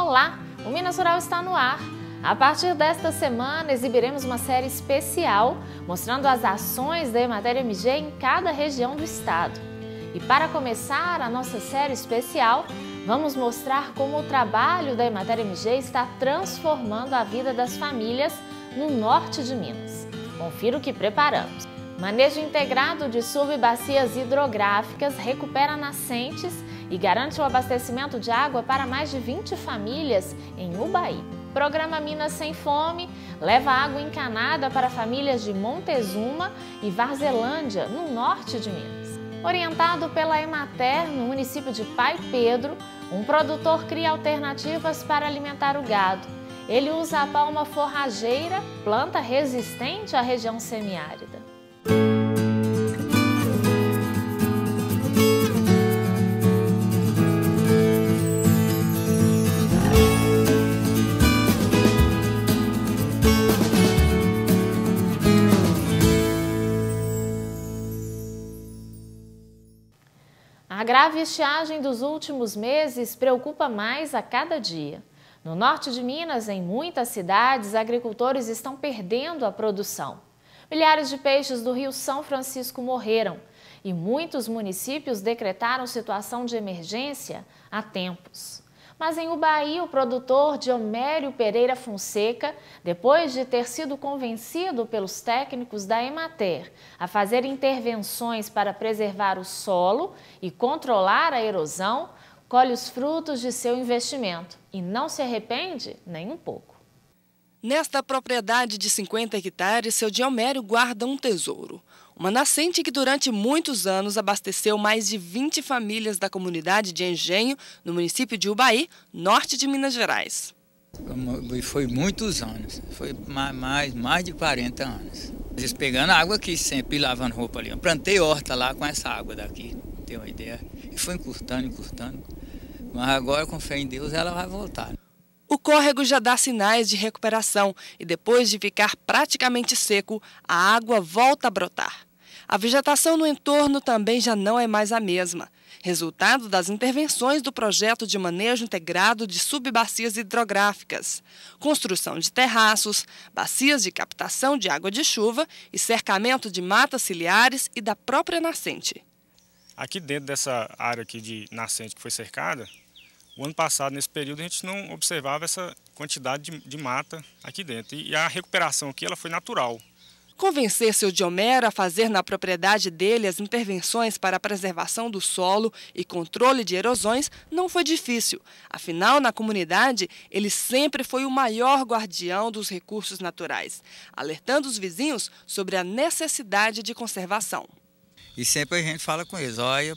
Olá, o Minas Rural está no ar. A partir desta semana, exibiremos uma série especial mostrando as ações da Emater MG em cada região do estado. E para começar a nossa série especial, vamos mostrar como o trabalho da Emater MG está transformando a vida das famílias no norte de Minas. Confira o que preparamos. Manejo integrado de subbacias hidrográficas recupera nascentes e garante o abastecimento de água para mais de 20 famílias em Ubaí. Programa Minas Sem Fome leva água encanada para famílias de Montezuma e Varzelândia, no norte de Minas. Orientado pela Emater, no município de Pai Pedro, um produtor cria alternativas para alimentar o gado. Ele usa a palma forrageira, planta resistente à região semiárida. A grave estiagem dos últimos meses preocupa mais a cada dia. No norte de Minas, em muitas cidades, agricultores estão perdendo a produção. Milhares de peixes do rio São Francisco morreram e muitos municípios decretaram situação de emergência há tempos. Mas em Ubaí, o produtor Diomério Pereira Fonseca, depois de ter sido convencido pelos técnicos da Emater a fazer intervenções para preservar o solo e controlar a erosão, colhe os frutos de seu investimento e não se arrepende nem um pouco. Nesta propriedade de 50 hectares, seu Diomério guarda um tesouro. Uma nascente que durante muitos anos abasteceu mais de 20 famílias da comunidade de Engenho, no município de Ubaí, norte de Minas Gerais. Foi muitos anos, foi mais, mais de 40 anos. Eles pegando água aqui sempre, lavando roupa ali. Eu plantei horta lá com essa água daqui, tem uma ideia. E foi encurtando, encurtando. Mas agora, com fé em Deus, ela vai voltar córrego já dá sinais de recuperação e depois de ficar praticamente seco, a água volta a brotar. A vegetação no entorno também já não é mais a mesma, resultado das intervenções do projeto de manejo integrado de subbacias hidrográficas, construção de terraços, bacias de captação de água de chuva e cercamento de matas ciliares e da própria nascente. Aqui dentro dessa área aqui de nascente que foi cercada, o ano passado, nesse período, a gente não observava essa quantidade de, de mata aqui dentro. E, e a recuperação aqui ela foi natural. Convencer seu Diomero a fazer na propriedade dele as intervenções para a preservação do solo e controle de erosões não foi difícil. Afinal, na comunidade, ele sempre foi o maior guardião dos recursos naturais, alertando os vizinhos sobre a necessidade de conservação. E sempre a gente fala com eles, olha,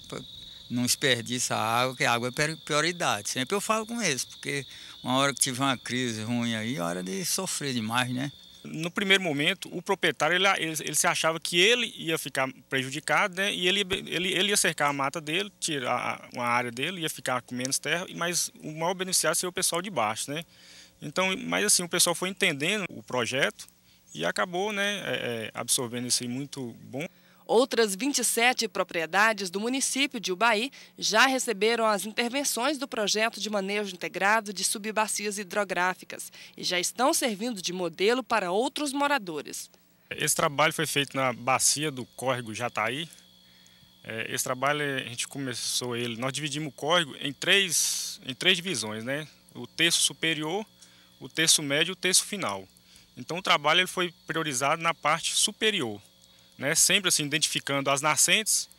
não desperdiça a água, que a água é prioridade. Sempre eu falo com eles, porque uma hora que tiver uma crise ruim aí, é hora de sofrer demais, né? No primeiro momento, o proprietário ele, ele, ele, se achava que ele ia ficar prejudicado, né? E ele, ele, ele ia cercar a mata dele, tirar uma área dele, ia ficar com menos terra, mas o maior beneficiado seria o pessoal de baixo, né? Então, mas assim, o pessoal foi entendendo o projeto e acabou, né, é, é, absorvendo isso aí muito bom. Outras 27 propriedades do município de Ubaí já receberam as intervenções do projeto de manejo integrado de subbacias hidrográficas e já estão servindo de modelo para outros moradores. Esse trabalho foi feito na bacia do córrego Jataí. É, esse trabalho a gente começou ele, nós dividimos o córrego em três, em três divisões, né? O terço superior, o terço médio e o terço final. Então o trabalho ele foi priorizado na parte superior né, sempre assim identificando as nascentes,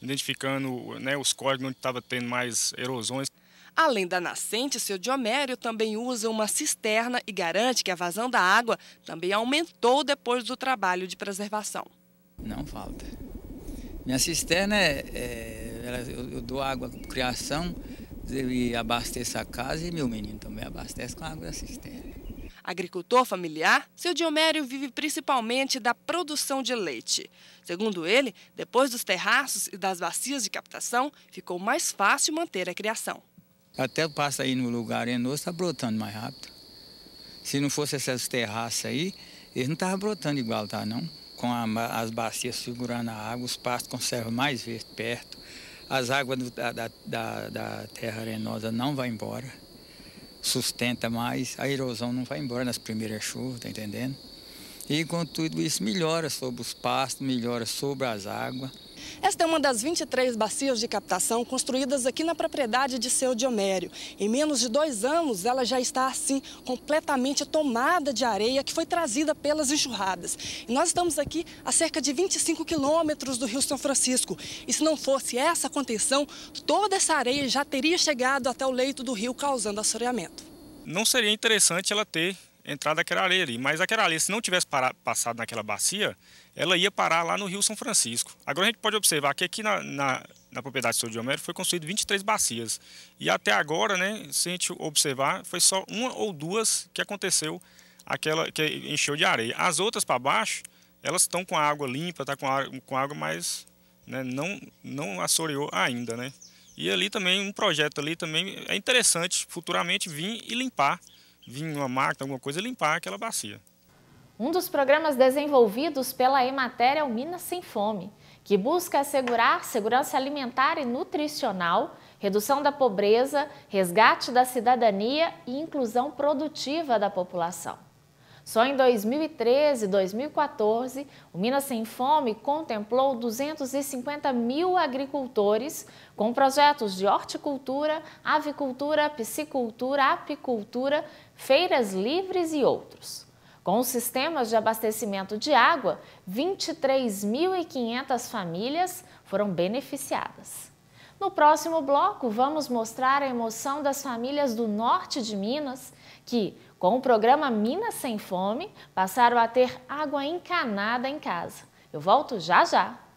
identificando né, os córregos onde estava tendo mais erosões. Além da nascente, seu Diomério também usa uma cisterna e garante que a vazão da água também aumentou depois do trabalho de preservação. Não falta. Minha cisterna, é, é eu, eu, dou água para criação, e abasteço a casa e meu menino também abastece com a água da cisterna. Agricultor familiar, seu Diomério vive principalmente da produção de leite. Segundo ele, depois dos terraços e das bacias de captação, ficou mais fácil manter a criação. Até passa aí no lugar arenoso está brotando mais rápido. Se não fosse essas terraços aí, eles não estavam brotando igual tá não. Com a, as bacias segurando a água, os pastos conservam mais verde perto. As águas do, da, da, da terra arenosa não vão embora sustenta mais, a erosão não vai embora nas primeiras chuvas, tá entendendo? E com tudo isso melhora sobre os pastos, melhora sobre as águas. Esta é uma das 23 bacias de captação construídas aqui na propriedade de seu Diomério. Em menos de dois anos, ela já está assim, completamente tomada de areia que foi trazida pelas enxurradas. E nós estamos aqui a cerca de 25 quilômetros do Rio São Francisco. E se não fosse essa contenção, toda essa areia já teria chegado até o leito do rio, causando assoreamento. Não seria interessante ela ter entrar daquela areia ali. Mas aquela areia, se não tivesse parado, passado naquela bacia, ela ia parar lá no Rio São Francisco. Agora a gente pode observar que aqui na, na, na propriedade do Sr. Diomério foi construído 23 bacias. E até agora, né, se a gente observar, foi só uma ou duas que aconteceu aquela que encheu de areia. As outras para baixo, elas estão com a água limpa, tá com a, com a água mais né, não não assoreou ainda, né? E ali também um projeto ali também é interessante futuramente vir e limpar Vinha uma máquina, alguma coisa, limpar aquela bacia. Um dos programas desenvolvidos pela Emater é o Minas Sem Fome, que busca assegurar segurança alimentar e nutricional, redução da pobreza, resgate da cidadania e inclusão produtiva da população. Só em 2013 e 2014, o Minas Sem Fome contemplou 250 mil agricultores com projetos de horticultura, avicultura, piscicultura, apicultura, feiras livres e outros. Com os sistemas de abastecimento de água, 23.500 famílias foram beneficiadas. No próximo bloco, vamos mostrar a emoção das famílias do norte de Minas que, com o programa Minas Sem Fome, passaram a ter água encanada em casa. Eu volto já já!